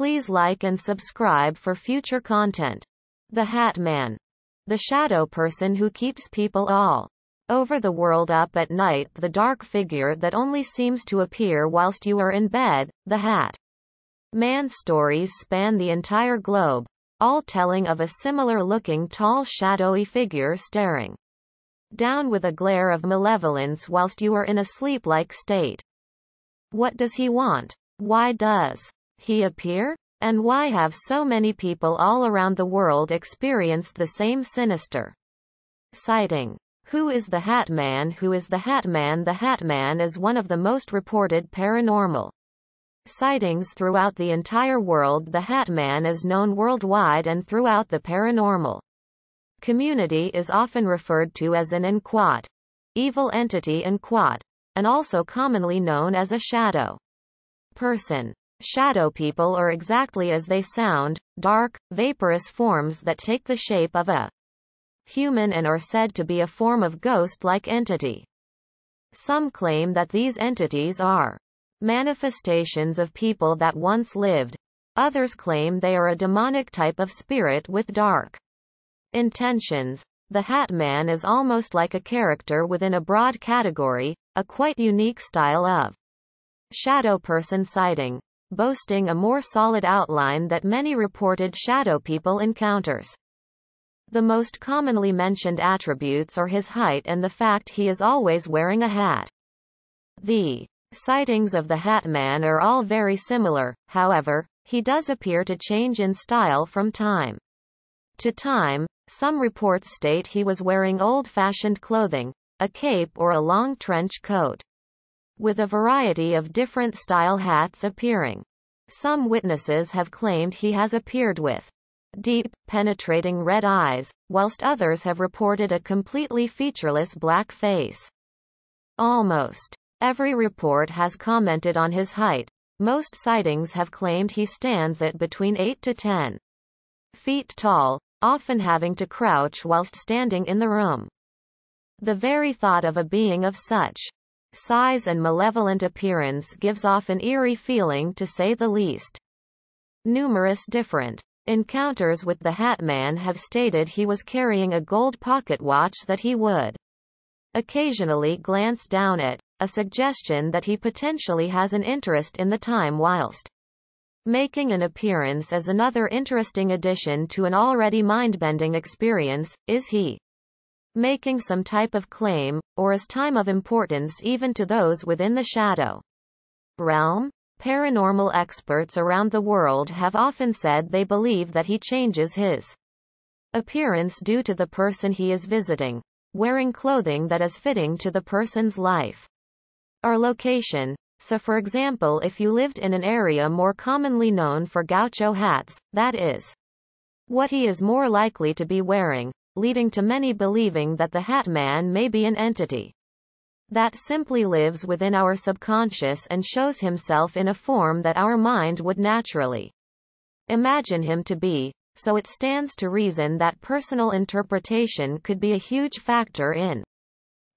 Please like and subscribe for future content. The Hat Man. The shadow person who keeps people all over the world up at night, the dark figure that only seems to appear whilst you are in bed, the Hat. Man stories span the entire globe, all telling of a similar looking tall shadowy figure staring down with a glare of malevolence whilst you are in a sleep like state. What does he want? Why does he appear? And why have so many people all around the world experienced the same sinister? Citing. Who is the Hat Man? Who is the Hat Man? The Hat Man is one of the most reported paranormal sightings throughout the entire world. The Hat Man is known worldwide and throughout the paranormal community is often referred to as an Inquat, evil entity Enquat, and also commonly known as a shadow person. Shadow people are exactly as they sound, dark, vaporous forms that take the shape of a human and are said to be a form of ghost-like entity. Some claim that these entities are manifestations of people that once lived. Others claim they are a demonic type of spirit with dark intentions. The Hat Man is almost like a character within a broad category, a quite unique style of shadow person sighting boasting a more solid outline that many reported shadow people encounters. The most commonly mentioned attributes are his height and the fact he is always wearing a hat. The sightings of the Hat Man are all very similar, however, he does appear to change in style from time to time. Some reports state he was wearing old-fashioned clothing, a cape or a long trench coat with a variety of different style hats appearing. Some witnesses have claimed he has appeared with deep, penetrating red eyes, whilst others have reported a completely featureless black face. Almost every report has commented on his height. Most sightings have claimed he stands at between 8 to 10 feet tall, often having to crouch whilst standing in the room. The very thought of a being of such size and malevolent appearance gives off an eerie feeling to say the least. Numerous different encounters with the Hat Man have stated he was carrying a gold pocket watch that he would occasionally glance down at, a suggestion that he potentially has an interest in the time whilst making an appearance as another interesting addition to an already mind-bending experience, is he making some type of claim, or as time of importance even to those within the shadow realm. Paranormal experts around the world have often said they believe that he changes his appearance due to the person he is visiting, wearing clothing that is fitting to the person's life or location. So for example if you lived in an area more commonly known for gaucho hats, that is what he is more likely to be wearing leading to many believing that the Hat Man may be an entity that simply lives within our subconscious and shows himself in a form that our mind would naturally imagine him to be, so it stands to reason that personal interpretation could be a huge factor in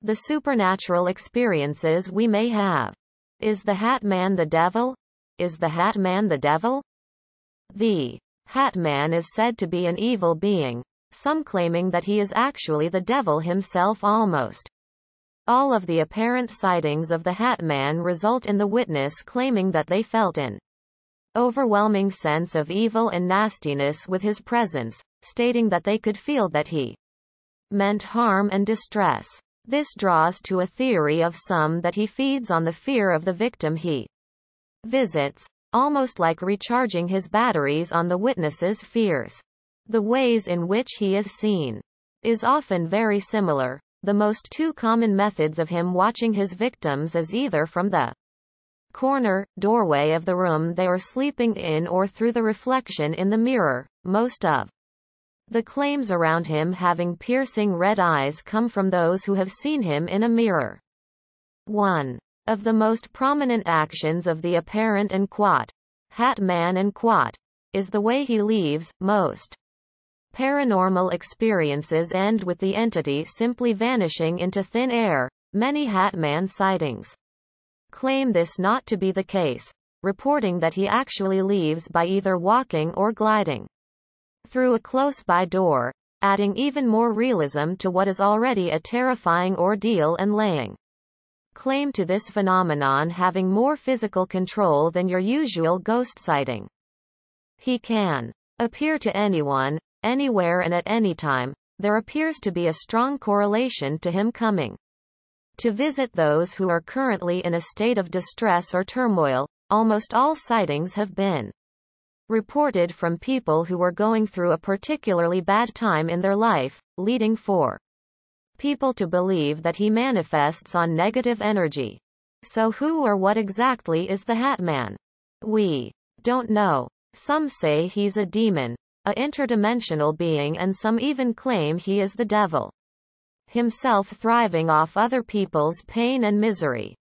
the supernatural experiences we may have. Is the Hat Man the devil? Is the Hat Man the devil? The Hat Man is said to be an evil being, some claiming that he is actually the devil himself almost. All of the apparent sightings of the Hat Man result in the witness claiming that they felt an overwhelming sense of evil and nastiness with his presence, stating that they could feel that he meant harm and distress. This draws to a theory of some that he feeds on the fear of the victim he visits, almost like recharging his batteries on the witness's fears. The ways in which he is seen is often very similar. The most two common methods of him watching his victims is either from the corner, doorway of the room they are sleeping in or through the reflection in the mirror, most of the claims around him having piercing red eyes come from those who have seen him in a mirror. 1. Of the most prominent actions of the apparent and quat, hat man and quat, is the way he leaves, most Paranormal experiences end with the entity simply vanishing into thin air. Many Hatman sightings claim this not to be the case, reporting that he actually leaves by either walking or gliding through a close-by door, adding even more realism to what is already a terrifying ordeal and laying claim to this phenomenon having more physical control than your usual ghost sighting. He can appear to anyone, anywhere and at any time, there appears to be a strong correlation to him coming to visit those who are currently in a state of distress or turmoil. Almost all sightings have been reported from people who were going through a particularly bad time in their life, leading for people to believe that he manifests on negative energy. So who or what exactly is the Hat Man? We don't know. Some say he's a demon, a interdimensional being and some even claim he is the devil. Himself thriving off other people's pain and misery.